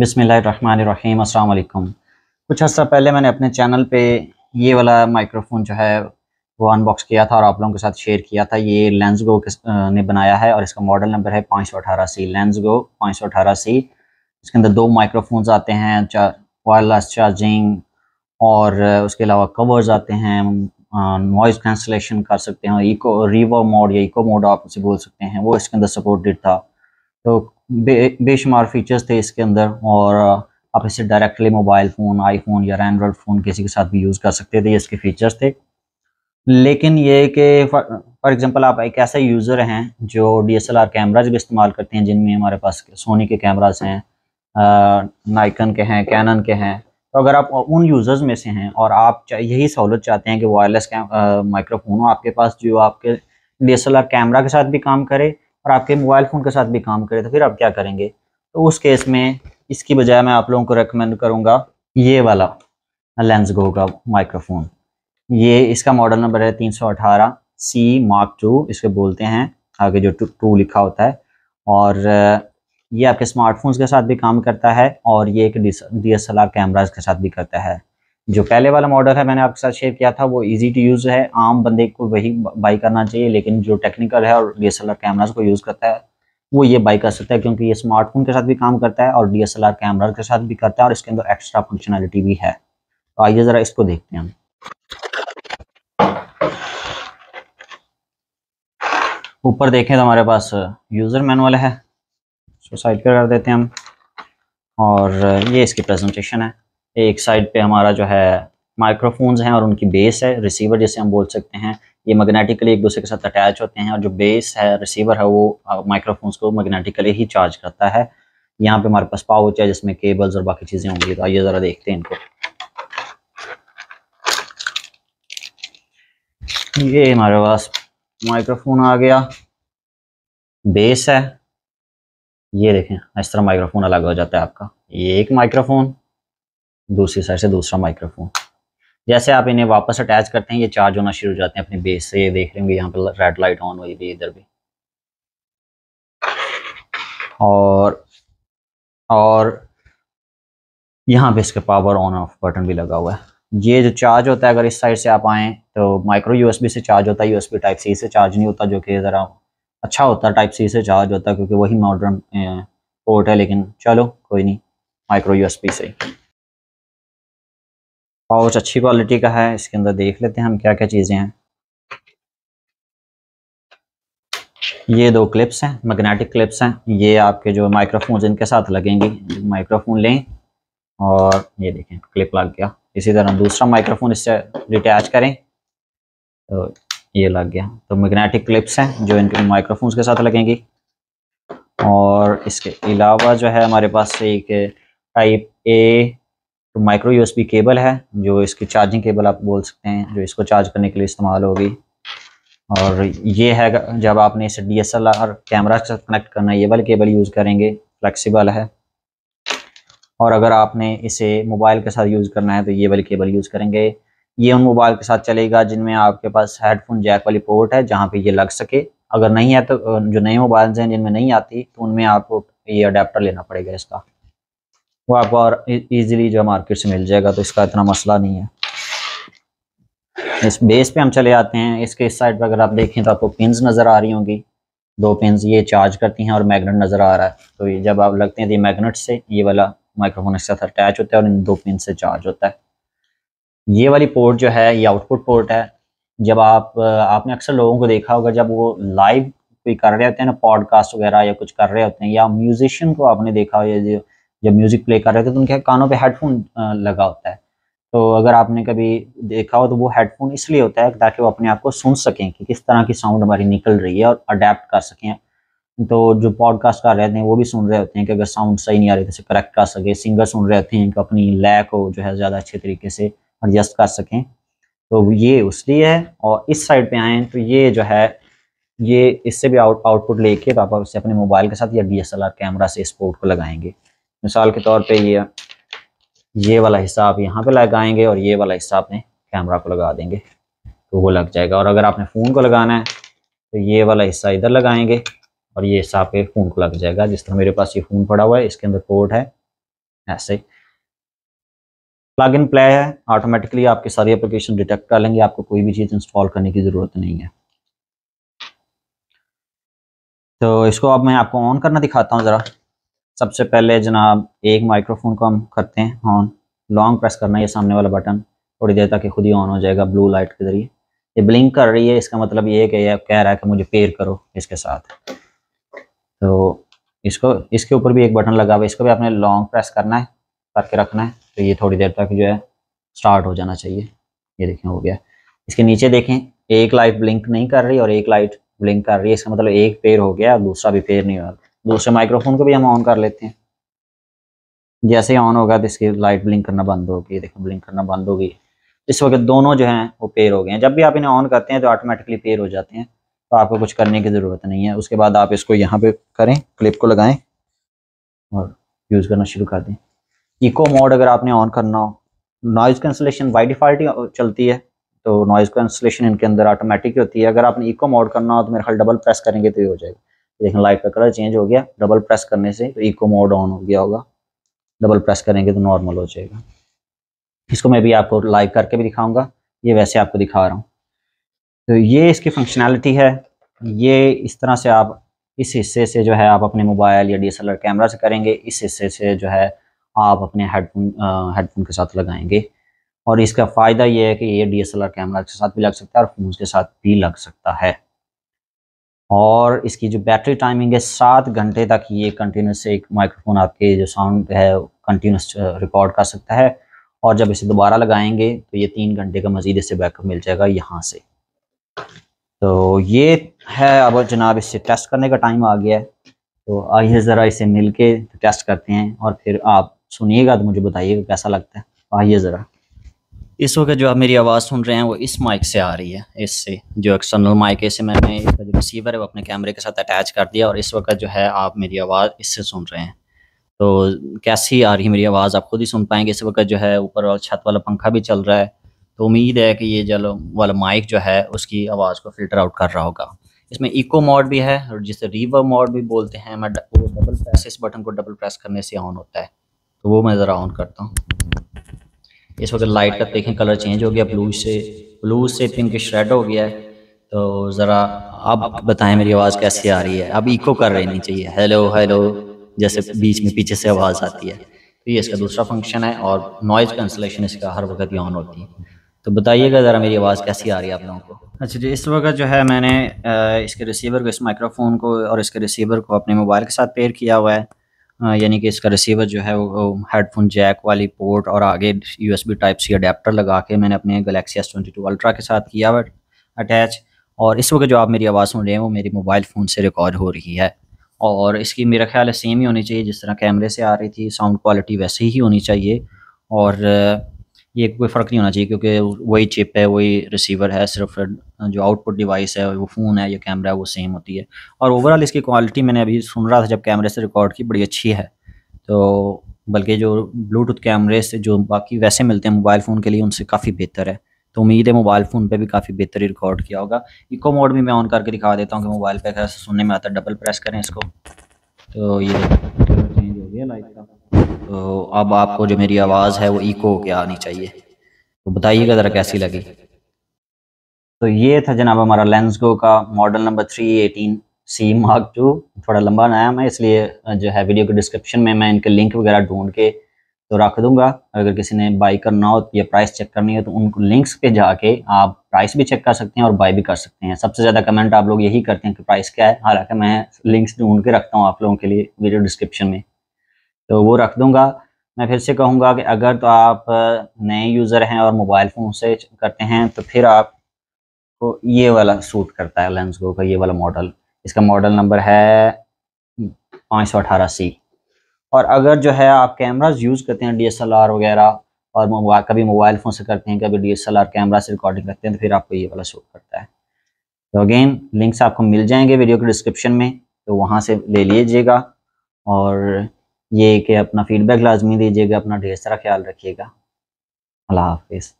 बिसमीम अल्लाम कुछ अर्सा पहले मैंने अपने चैनल पे ये वाला माइक्रोफोन जो है वो अनबॉक्स किया था और आप लोगों के साथ शेयर किया था ये लेंस गो ने बनाया है और इसका मॉडल नंबर है पाँच सौ अठारह सी लेंस गो पाँच सौ अठारह सी इसके अंदर दो माइक्रोफोन्स आते हैं चार वायरलेस चार्जिंग और उसके अलावा कवर्स आते हैं नॉइज़ कैंसलेशन कर सकते हैं इको रिवो मोड या इको मोड आप उसे बोल सकते हैं वो इसके अंदर सपोर्टेड था तो बे, बेशुमार फीचर्स थे इसके अंदर और आप इसे डायरेक्टली मोबाइल फ़ोन आईफोन या एंड्रॉयड फ़ोन किसी के साथ भी यूज़ कर सकते थे इसके फीचर्स थे लेकिन ये कि फॉर एग्जांपल आप एक ऐसे यूज़र हैं जो डीएसएलआर कैमराज भी इस्तेमाल करते हैं जिनमें हमारे पास सोनी के कैमराज हैं नाइकन के हैं कैनन के हैं तो अगर आप उन यूज़र्स में से हैं और आप यही सहूलत चाहते हैं कि वायरलेस माइक्रोफोन हो आपके पास जो आपके D S L R camera के साथ भी काम करे और आपके मोबाइल फ़ोन के साथ भी काम करे तो फिर आप क्या करेंगे तो उस केस में इसकी बजाय मैं आप लोगों को रेकमेंड करूँगा ये वाला लेंस गो का माइक्रोफोन ये इसका मॉडल नंबर है तीन सौ अठारह सी मार्क टू इसके बोलते हैं आगे जो टू, टू लिखा होता है और ये आपके स्मार्टफोन्स के साथ भी काम करता है और ये एक D S L R cameras के साथ भी करता है जो पहले वाला मॉडल है मैंने आपके साथ शेयर किया था वो इजी टू यूज़ है आम बंदे को वही बाई करना चाहिए लेकिन जो टेक्निकल है और डी कैमरास को यूज़ करता है वो ये बाई कर सकता है क्योंकि ये स्मार्टफोन के साथ भी काम करता है और डी एस कैमरा के साथ भी करता है और इसके अंदर एक्स्ट्रा फंक्शनैलिटी भी है तो आइए ज़रा इसको देखते हैं हम ऊपर देखें तो हमारे पास यूज़र मैनुअल है इसको साइड कर देते हैं हम और ये इसकी प्रेजेंटेशन है एक साइड पे हमारा जो है माइक्रोफोन्स हैं और उनकी बेस है रिसीवर जैसे हम बोल सकते हैं ये मैग्नेटिकली एक दूसरे के साथ अटैच होते हैं और जो बेस है रिसीवर है वो माइक्रोफोन्स को मैग्नेटिकली ही चार्ज करता है यहाँ पे हमारे पास पाउच है जिसमें केबल्स और बाकी चीज़ें होंगी तो आइए ज़रा देखते हैं इनको ये हमारे पास माइक्रोफोन आ गया बेस है ये देखें इस तरह माइक्रोफोन अलग हो जाता है आपका ये एक माइक्रोफोन दूसरी साइड से दूसरा माइक्रोफोन जैसे आप इन्हें वापस अटैच करते हैं ये चार्ज होना शुरू हो जाते हैं अपने बेस से ये देख रहे होंगे यहाँ पर रेड लाइट ऑन हुई थी इधर भी और और यहाँ पे इसके पावर ऑन ऑफ बटन भी लगा हुआ है ये जो चार्ज होता है अगर इस साइड से आप आएँ तो माइक्रो यूएसबी से चार्ज होता है यूएसबी टाइप सी से चार्ज नहीं होता जो कि ज़रा अच्छा होता है टाइप सी से चार्ज होता है क्योंकि वही मॉडर्न पोर्ट है लेकिन चलो कोई नहीं माइक्रो यूएसबी से पाउच अच्छी क्वालिटी का है इसके अंदर देख लेते हैं हम क्या क्या चीज़ें हैं ये दो क्लिप्स हैं मैग्नेटिक क्लिप्स हैं ये आपके जो माइक्रोफोन इनके साथ लगेंगी माइक्रोफोन लें और ये देखें क्लिप लग गया इसी तरह दूसरा माइक्रोफोन इससे रिटैच करें तो ये लग गया तो मैग्नेटिक क्लिप्स हैं जो इनके माइक्रोफोन्स के साथ लगेंगी और इसके अलावा जो है हमारे पास एक टाइप ए तो माइक्रो यूएसबी केबल है जो इसकी चार्जिंग केबल आप बोल सकते हैं जो इसको चार्ज करने के लिए इस्तेमाल होगी और ये है जब आपने इसे D S L R camera से कनेक्ट करना है ये वाली केबल यूज़ करेंगे फ्लैक्सीबल है और अगर आपने इसे मोबाइल के साथ यूज़ करना है तो ये वाली केबल यूज़ करेंगे ये उन मोबाइल के साथ चलेगा जिनमें आपके पास हेडफोन जैक वाली पोर्ट है जहाँ पे ये लग सके अगर नहीं है तो जो नए मोबाइल्स हैं जिनमें नहीं आती तो उनमें आपको ये अडेप्टर लेना पड़ेगा इसका वो आपको और इजीली जो है मार्केट से मिल जाएगा तो इसका इतना मसला नहीं है इस बेस पे हम चले आते हैं इसके इस साइड पर अगर आप देखें तो आपको पिंस नज़र आ रही होंगी दो पिंस ये चार्ज करती हैं और मैग्नेट नज़र आ रहा है तो ये जब आप लगते हैं तो मैग्नेट से ये वाला माइक्रोफोन इसके साथ अटैच होता है और इन दो पिन से चार्ज होता है ये वाली पोर्ट जो है ये आउटपुट पोर्ट है जब आप आपने अक्सर लोगों को देखा होगा जब वो लाइव कोई कर रहे होते हैं ना पॉडकास्ट वगैरह या कुछ कर रहे होते हैं या म्यूजिशियन को आपने देखा हो या जो जब म्यूजिक प्ले कर रहे थे तो उनके कानों पे हेडफोन लगा होता है तो अगर आपने कभी देखा हो तो वो हेडफोन इसलिए होता है ताकि वो अपने आप को सुन सकें कि किस तरह की साउंड हमारी निकल रही है और अडेप्ट कर सकें तो जो पॉडकास्ट कर रहे थे वो भी सुन रहे होते हैं कि अगर साउंड सही नहीं आ रही तो उसे करेक्ट कर सके सिंगर सुन रहे होते हैं कि अपनी लय को जो है ज़्यादा अच्छे तरीके से एडजस्ट कर सकें तो ये उसलिए है और इस साइड पे आएँ तो ये जो है ये इससे भी आउट आउटपुट लेके तो आप उसे अपने मोबाइल के साथ या डी कैमरा से इस पोर्ट को लगाएंगे मिसाल के तौर पे ये ये वाला हिस्सा आप यहाँ पे लगाएंगे और ये वाला हिस्सा अपने कैमरा को लगा देंगे तो वो लग जाएगा और अगर आपने फ़ोन को लगाना है तो ये वाला हिस्सा इधर लगाएंगे और ये हिस्सा आपके फ़ोन को लग जाएगा जिस तरह मेरे पास ये फ़ोन पड़ा हुआ है इसके अंदर पोर्ट है ऐसे प्लग इन प्ले है ऑटोमेटिकली आपकी सारी एप्लीकेशन डिटेक्ट कर लेंगे आपको कोई भी चीज़ इंस्टॉल करने की ज़रूरत नहीं है तो इसको अब मैं आपको ऑन करना दिखाता हूँ ज़रा सबसे पहले जनाब एक माइक्रोफोन को हम करते हैं ऑन लॉन्ग प्रेस करना है ये सामने वाला बटन थोड़ी देर तक खुद ही ऑन हो जाएगा ब्लू लाइट के जरिए ये ब्लिंक कर रही है इसका मतलब ये कि कह रहा है कि मुझे पेयर करो इसके साथ तो इसको इसके ऊपर भी एक बटन लगा हुआ इसको भी आपने लॉन्ग प्रेस करना है करके रखना है तो ये थोड़ी देर तक जो है स्टार्ट हो जाना चाहिए ये देखें हो गया इसके नीचे देखें एक लाइट ब्लिंक नहीं कर रही और एक लाइट ब्लिंक कर रही है इसका मतलब एक पेयर हो गया और दूसरा भी पेयर नहीं हो रहा दूसरे माइक्रोफोन को भी हम ऑन कर लेते हैं जैसे ही ऑन होगा तो इसकी लाइट ब्लिंक करना बंद होगी देखो ब्लिंक करना बंद होगी इस वक्त दोनों जो हैं वो पेयर हो गए हैं जब भी आप इन्हें ऑन करते हैं तो ऑटोमेटिकली पेयर हो जाते हैं तो आपको कुछ करने की ज़रूरत नहीं है उसके बाद आप इसको यहाँ पे करें क्लिप को लगाएं और यूज़ करना शुरू कर दें इको मोड अगर आपने ऑन करना हो नॉइज़ कैंसलेशन बाई डिफ़ॉल्ट चलती है तो नॉइज़ कैंसलेशन इनके अंदर ऑटोमेटिक होती है अगर आपने इको मोड करना हो तो मेरे ख्याल डबल प्रेस करेंगे तो ये हो जाएगा देखें लाइट का कलर चेंज हो गया डबल प्रेस करने से तो इको मोड ऑन हो गया होगा डबल प्रेस करेंगे तो नॉर्मल हो जाएगा इसको मैं भी आपको लाइव करके भी दिखाऊंगा ये वैसे आपको दिखा रहा हूँ तो ये इसकी फंक्शनैलिटी है ये इस तरह से आप इस हिस्से से जो है आप अपने मोबाइल या डी कैमरा से करेंगे इस हिस्से से जो है आप अपने हेडफोन हेडफोन के साथ लगाएंगे और इसका फ़ायदा ये है कि ये डी कैमरा के साथ भी लग सकता है और फोन के साथ भी लग सकता है और इसकी जो बैटरी टाइमिंग है सात घंटे तक ये कंटिन्यूस एक माइक्रोफोन आपके जो साउंड है कंटिन्यूस रिकॉर्ड कर सकता है और जब इसे दोबारा लगाएंगे तो ये तीन घंटे का मजीद इसे बैकअप मिल जाएगा यहाँ से तो ये है अब जनाब इससे टेस्ट करने का टाइम आ गया है तो आइए ज़रा इसे मिल के टेस्ट करते हैं और फिर आप सुनिएगा तो मुझे बताइएगा कैसा लगता है आइए ज़रा इस वक्त जो आप मेरी आवाज़ सुन रहे हैं वो इस माइक से आ रही है इससे जो एक्सटर्नल माइक है इसे मैंने इसका जो रिसीवर है वो अपने कैमरे के साथ अटैच कर दिया और इस वक्त जो है आप मेरी आवाज़ इससे सुन रहे हैं तो कैसी आ रही है मेरी आवाज़ आप खुद ही सुन पाएंगे इस वक्त जो है ऊपर और छत वाला पंखा भी चल रहा है तो उम्मीद है कि ये जल वाला माइक जो है उसकी आवाज़ को फिल्टर आउट कर रहा होगा इसमें इको मोड भी है और जिसे रिवर मोड भी बोलते हैं मैं डबल प्रेस इस बटन को डबल प्रेस करने से ऑन होता है तो वो मैं ज़रा ऑन करता हूँ इस वक्त लाइट का देखें कलर चेंज हो गया ब्लू से ब्लू से पिंक श्रेड हो गया है तो ज़रा अब बताएं मेरी आवाज़ कैसी आ रही है अब इको कर रहनी चाहिए हेलो हेलो जैसे बीच में पीछे से आवाज़ आती है तो ये इसका दूसरा फंक्शन है और नॉइज़ कैंसलेशन इसका हर वक्त ही ऑन होती है तो बताइएगा ज़रा मेरी आवाज़ कैसी आ रही है आप लोगों को अच्छा जी इस वक्त जो है मैंने इसके रिसीवर को इस माइक्रोफोन को और इसके रिसीवर को अपने मोबाइल के साथ पेयर किया हुआ है यानी कि इसका रिसीवर जो है वो हेडफोन जैक वाली पोर्ट और आगे यूएसबी टाइप सी अडेप्टर लगा के मैंने अपने Galaxy S twenty two Ultra के साथ किया अटैच और इस वक्त जो आप मेरी आवाज़ सुन रहे हैं वो मेरे मोबाइल फ़ोन से रिकॉर्ड हो रही है और इसकी मेरा ख्याल है सेम ही होनी चाहिए जिस तरह कैमरे से आ रही थी साउंड क्वालिटी वैसे ही होनी चाहिए और ये कोई फ़र्क नहीं होना चाहिए क्योंकि वही चिप है वही रिसीवर है सिर्फ जो आउटपुट डिवाइस है वो फ़ोन है या कैमरा है वो सेम होती है और ओवरऑल इसकी क्वालिटी मैंने अभी सुन रहा था जब कैमरे से रिकॉर्ड की बड़ी अच्छी है तो बल्कि जो ब्लूटूथ कैमरे से जो बाकी वैसे मिलते हैं मोबाइल फ़ोन के लिए उनसे काफ़ी बेहतर है तो उम्मीद है मोबाइल फ़ोन पर भी काफ़ी बेहतर रिकॉर्ड किया होगा इको मोड भी मैं ऑन करके दिखा देता हूँ कि मोबाइल पर कैसे सुनने में आता है डबल प्रेस करें इसको तो ये चेंज हो गया लाइट का तो अब आपको जो मेरी आवाज़ है वो इको के आनी चाहिए तो बताइएगा ज़रा कैसी लगी तो ये था जनाब हमारा लेंस गो का model number three eighteen C mark two थोड़ा लंबा नाम मैं इसलिए जो है वीडियो के डिस्क्रिप्शन में मैं इनके लिंक वगैरह ढूंढ के तो रख दूंगा अगर किसी ने बाई करना हो या प्राइस चेक करनी हो तो उनको लिंक्स पे जाके आप प्राइस भी चेक कर सकते हैं और बाई भी कर सकते हैं सबसे ज़्यादा कमेंट आप लोग यही करते हैं कि प्राइस क्या है हालांकि मैं लिंक्स ढूंढ के रखता हूँ आप लोगों के लिए वीडियो डिस्क्रिप्शन में तो वो रख दूंगा मैं फिर से कहूँगा कि अगर तो आप नए यूज़र हैं और मोबाइल फ़ोन से करते हैं तो फिर आप को ये वाला सूट करता है लेंस गो का ये वाला मॉडल इसका मॉडल नंबर है पाँच सौ अठारह सी और अगर जो है आप कैमराज यूज़ करते हैं डी एस एल आर वगैरह और मोबाइल कभी मोबाइल फ़ोन से करते हैं कभी D S L R camera से रिकॉर्डिंग करते हैं तो फिर आपको ये वाला शूट करता है तो अगेन लिंक्स आपको मिल जाएंगे वीडियो के डिस्क्रिप्शन में तो वहाँ से ले लीजिएगा और ये कि अपना फीडबैक लाजमी दीजिएगा अपना ढेर सारा ख्याल रखिएगा अल्लाह हाफिज़